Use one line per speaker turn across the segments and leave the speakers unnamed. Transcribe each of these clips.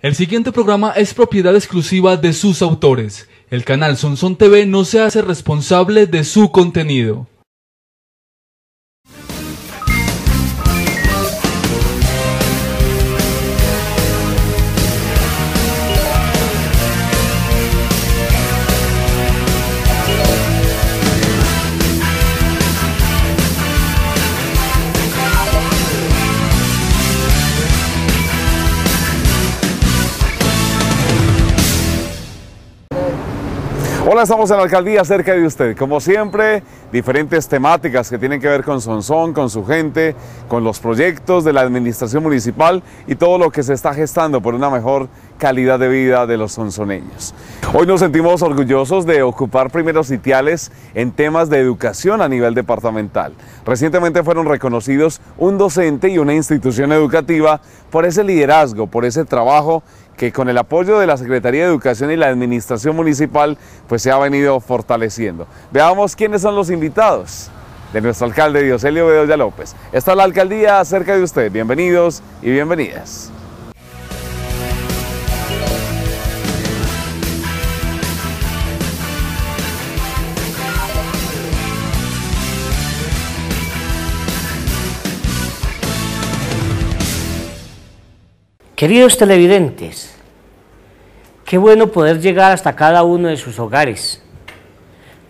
El siguiente programa es propiedad exclusiva de sus autores. El canal Sonson TV no se hace responsable de su contenido. Hola, estamos en la alcaldía cerca de usted. Como siempre, diferentes temáticas que tienen que ver con Sonsón, con su gente, con los proyectos de la administración municipal y todo lo que se está gestando por una mejor calidad de vida de los sonsoneños. Hoy nos sentimos orgullosos de ocupar primeros sitiales en temas de educación a nivel departamental. Recientemente fueron reconocidos un docente y una institución educativa por ese liderazgo, por ese trabajo que con el apoyo de la Secretaría de Educación y la Administración Municipal pues se ha venido fortaleciendo. Veamos quiénes son los invitados de nuestro alcalde Dioselio Bedoya López. Está la alcaldía cerca de usted. Bienvenidos y bienvenidas.
Queridos televidentes, qué bueno poder llegar hasta cada uno de sus hogares,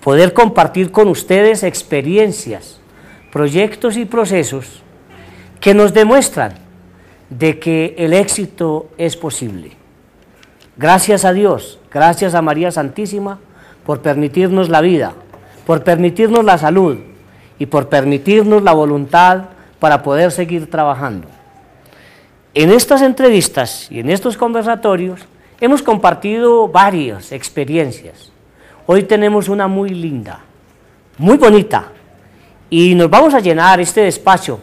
poder compartir con ustedes experiencias, proyectos y procesos que nos demuestran de que el éxito es posible. Gracias a Dios, gracias a María Santísima por permitirnos la vida, por permitirnos la salud y por permitirnos la voluntad para poder seguir trabajando. En estas entrevistas y en estos conversatorios hemos compartido varias experiencias. Hoy tenemos una muy linda, muy bonita, y nos vamos a llenar este despacho.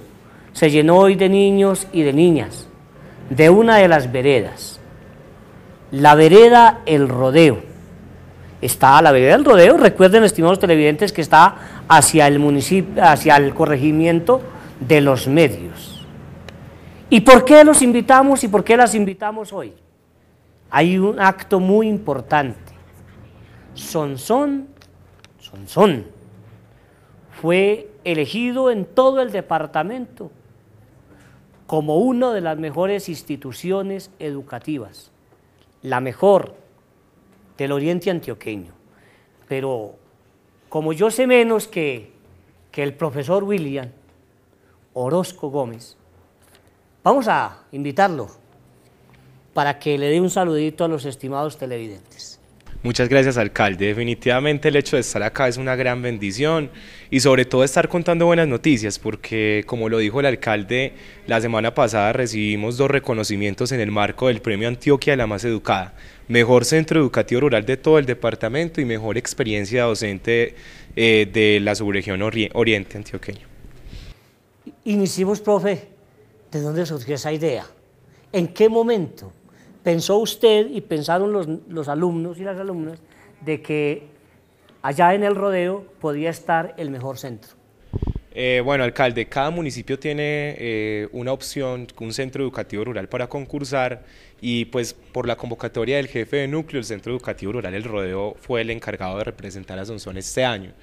Se llenó hoy de niños y de niñas, de una de las veredas. La vereda El Rodeo. Está la vereda El Rodeo, recuerden, estimados televidentes, que está hacia el municipio, hacia el corregimiento de los medios. ¿Y por qué los invitamos y por qué las invitamos hoy? Hay un acto muy importante. Sonsón, Sonsón, fue elegido en todo el departamento como una de las mejores instituciones educativas, la mejor del oriente antioqueño. Pero como yo sé menos que, que el profesor William Orozco Gómez, Vamos a invitarlo para que le dé un saludito a los estimados televidentes.
Muchas gracias, alcalde. Definitivamente el hecho de estar acá es una gran bendición y sobre todo estar contando buenas noticias, porque como lo dijo el alcalde, la semana pasada recibimos dos reconocimientos en el marco del Premio Antioquia de la Más Educada, mejor centro educativo rural de todo el departamento y mejor experiencia docente eh, de la subregión oriente antioqueño.
Iniciamos, profe, ¿De dónde surgió esa idea? ¿En qué momento pensó usted y pensaron los, los alumnos y las alumnas de que allá en el rodeo podía estar el mejor centro?
Eh, bueno, alcalde, cada municipio tiene eh, una opción, un centro educativo rural para concursar y pues por la convocatoria del jefe de núcleo, el centro educativo rural El Rodeo fue el encargado de representar a Sonsón este año.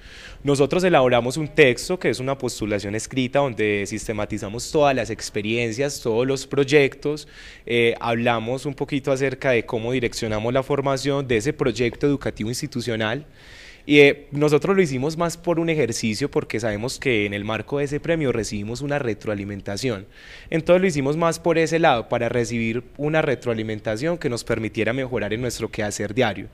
Nosotros elaboramos un texto que es una postulación escrita donde sistematizamos todas las experiencias, todos los proyectos, eh, hablamos un poquito acerca de cómo direccionamos la formación de ese proyecto educativo institucional. Y eh, nosotros lo hicimos más por un ejercicio porque sabemos que en el marco de ese premio recibimos una retroalimentación. Entonces lo hicimos más por ese lado, para recibir una retroalimentación que nos permitiera mejorar en nuestro quehacer diario.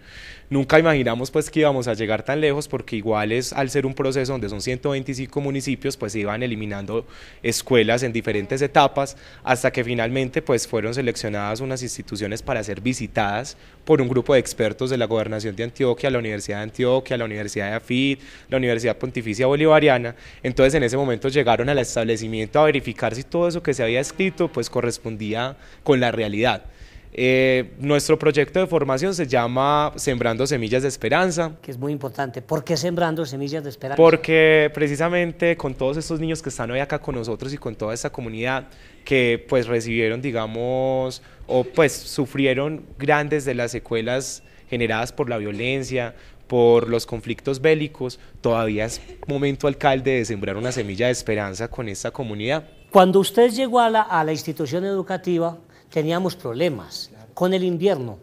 Nunca imaginamos pues que íbamos a llegar tan lejos porque igual es al ser un proceso donde son 125 municipios pues se iban eliminando escuelas en diferentes etapas hasta que finalmente pues fueron seleccionadas unas instituciones para ser visitadas por un grupo de expertos de la Gobernación de Antioquia, la Universidad de Antioquia, la Universidad de Afid, la Universidad Pontificia Bolivariana. Entonces en ese momento llegaron al establecimiento a verificar si todo eso que se había escrito pues correspondía con la realidad. Eh, nuestro proyecto de formación se llama Sembrando Semillas de Esperanza. Que es muy importante.
¿Por qué Sembrando Semillas de Esperanza?
Porque precisamente con todos estos niños que están hoy acá con nosotros y con toda esta comunidad que pues recibieron, digamos, o pues sufrieron grandes de las secuelas generadas por la violencia, por los conflictos bélicos, todavía es momento, alcalde, de sembrar una semilla de esperanza con esta comunidad.
Cuando usted llegó
a la institución
educativa,
teníamos problemas
con el invierno.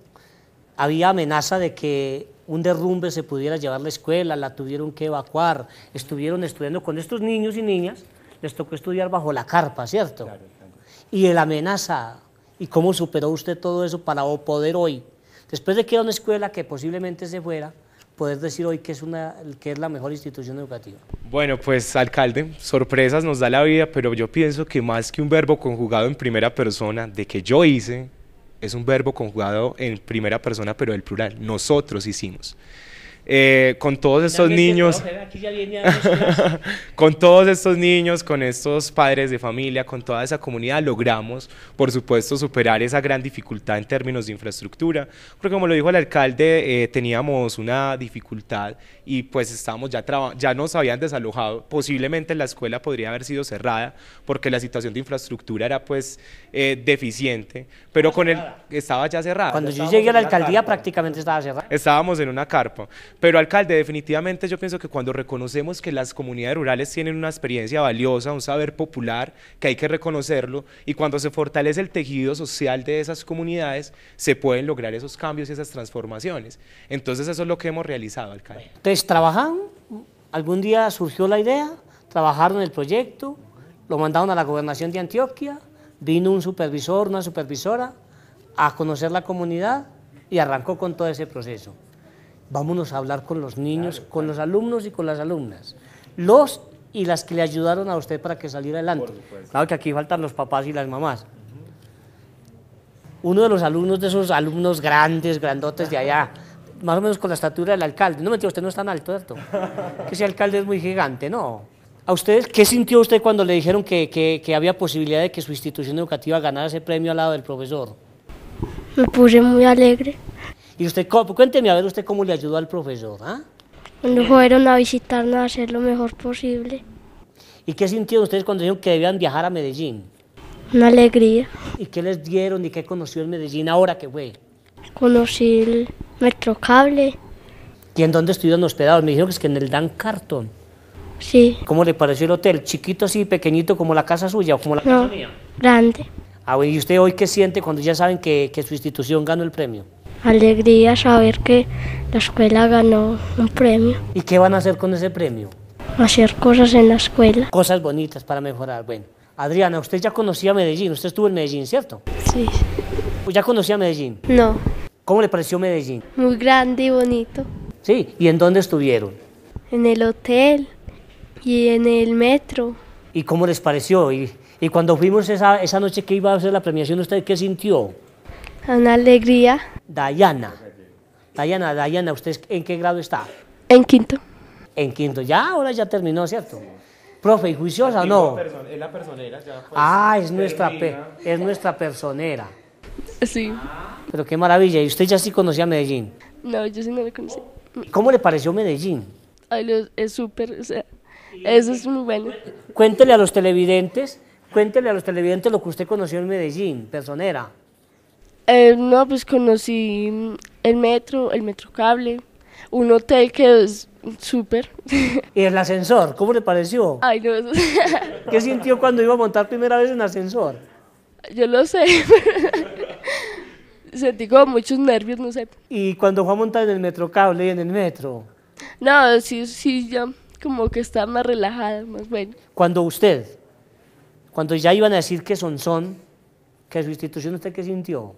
Había amenaza de que un derrumbe se pudiera llevar la escuela, la tuvieron que evacuar, estuvieron estudiando con estos niños y niñas, les tocó estudiar bajo la carpa, ¿cierto? Y la amenaza, ¿y cómo superó usted todo eso para poder hoy? Después de que era una escuela que posiblemente se fuera, poder decir hoy que es, una, que es la mejor institución educativa?
Bueno, pues alcalde, sorpresas nos da la vida, pero yo pienso que más que un verbo conjugado en primera persona, de que yo hice, es un verbo conjugado en primera persona, pero del plural, nosotros hicimos. Eh, con todos estos niños, con todos estos niños, con estos padres de familia, con toda esa comunidad, logramos, por supuesto, superar esa gran dificultad en términos de infraestructura, porque como lo dijo el alcalde, eh, teníamos una dificultad y pues estábamos ya, ya nos habían desalojado. Posiblemente la escuela podría haber sido cerrada porque la situación de infraestructura era pues eh, deficiente, pero con él estaba ya cerrada. Cuando yo llegué a la alcaldía
prácticamente estaba cerrada.
Estábamos en una carpa, pero alcalde, definitivamente yo pienso que cuando reconocemos que las comunidades rurales tienen una experiencia valiosa, un saber popular, que hay que reconocerlo, y cuando se fortalece el tejido social de esas comunidades, se pueden lograr esos cambios y esas transformaciones. Entonces eso es lo que hemos realizado, alcalde
pues trabajaron, algún día surgió la idea, trabajaron el proyecto, lo mandaron a la gobernación de Antioquia, vino un supervisor, una supervisora, a conocer la comunidad y arrancó con todo ese proceso. Vámonos a hablar con los niños, con los alumnos y con las alumnas. Los y las que le ayudaron a usted para que saliera adelante. Claro que aquí faltan los papás y las mamás. Uno de los alumnos, de esos alumnos grandes, grandotes de allá, más o menos con la estatura del alcalde. No mentira, usted no es tan alto, ¿cierto? Que ese alcalde es muy gigante, no. ¿A ustedes qué sintió usted cuando le dijeron que, había posibilidad de que su institución educativa ganara ese premio al lado del profesor? Me puse muy alegre. Y usted, cuénteme a ver usted cómo le ayudó al profesor, ¿ah? Cuando fueron a visitarnos a hacer lo mejor posible. ¿Y qué sintieron ustedes cuando dijeron que debían viajar a Medellín? Una alegría. ¿Y qué les dieron y qué conoció en Medellín ahora que fue? Conocí cable ¿Y en dónde estuvieron hospedados? Me dijeron que es que en el Dan Carton. Sí. ¿Cómo le pareció el hotel? ¿Chiquito así, pequeñito como la casa suya o como la casa mía? grande. Ah, ¿y usted hoy qué siente cuando ya saben que, que su institución ganó el premio? Alegría saber que la escuela ganó un premio. ¿Y qué van a hacer con ese premio? Hacer cosas en la escuela. Cosas bonitas para mejorar, bueno. Adriana, usted ya conocía Medellín, usted estuvo en Medellín, ¿cierto? Sí. ¿Ya conocía Medellín? No. ¿Cómo le pareció Medellín? Muy grande y bonito. Sí, ¿y en dónde estuvieron? En el hotel y en el metro. ¿Y cómo les pareció? ¿Y, cuando fuimos esa, esa noche que iba a ser la premiación, usted qué sintió? Una alegría. Dayana. Dayana, Dayana, ¿usted en qué grado está? En quinto. En quinto, ya, ahora ya terminó, ¿cierto? Profe, ¿y juiciosa o no?
Es la personera, pues, ah, es nuestra,
es nuestra personera. Sí. Pero qué maravilla, ¿y usted ya sí conocía a Medellín? No, yo sí no lo conocí. ¿Cómo le pareció Medellín? Ay, es súper, o sea, eso es muy bueno. Cuéntele a los televidentes, cuéntele a los televidentes lo que usted conoció en Medellín, personera. Eh, no, pues conocí el metro, el metrocable, un hotel que es súper. ¿Y el ascensor? ¿Cómo le pareció? Ay, no. ¿Qué sintió cuando iba a montar primera vez en ascensor? Yo lo sé. sentí como muchos nervios, no sé. ¿Y cuando fue a montar en el Metro Cable y en el metro? No, sí, sí, ya como que estaba más relajada, más bueno. Cuando usted, cuando ya iban a decir que son son, que su institución, ¿usted qué sintió?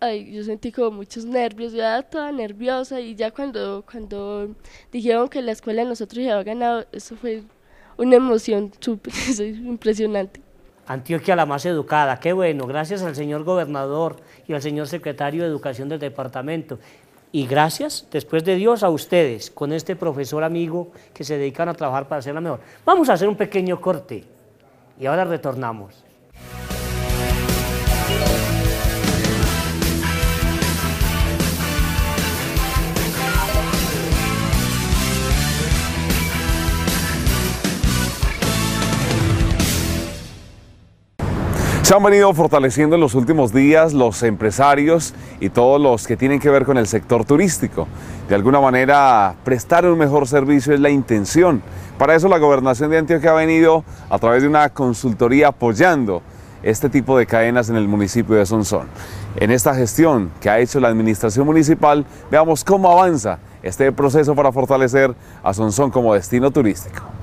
Ay, yo sentí como muchos nervios, yo estaba toda nerviosa y ya cuando, cuando dijeron que la escuela nosotros ya había ganado, eso fue una emoción súper impresionante. Antioquia la más educada, qué bueno, gracias al señor gobernador y al señor secretario de Educación del departamento. Y gracias, después de Dios, a ustedes, con este profesor amigo que se dedican a trabajar para hacerla mejor. Vamos a hacer un pequeño corte y ahora retornamos.
Se han venido fortaleciendo en los últimos días los empresarios y todos los que tienen que ver con el sector turístico. De alguna manera, prestar un mejor servicio es la intención. Para eso la gobernación de Antioquia ha venido a través de una consultoría apoyando este tipo de cadenas en el municipio de Sonsón. En esta gestión que ha hecho la administración municipal, veamos cómo avanza este proceso para fortalecer a Sonsón como destino turístico.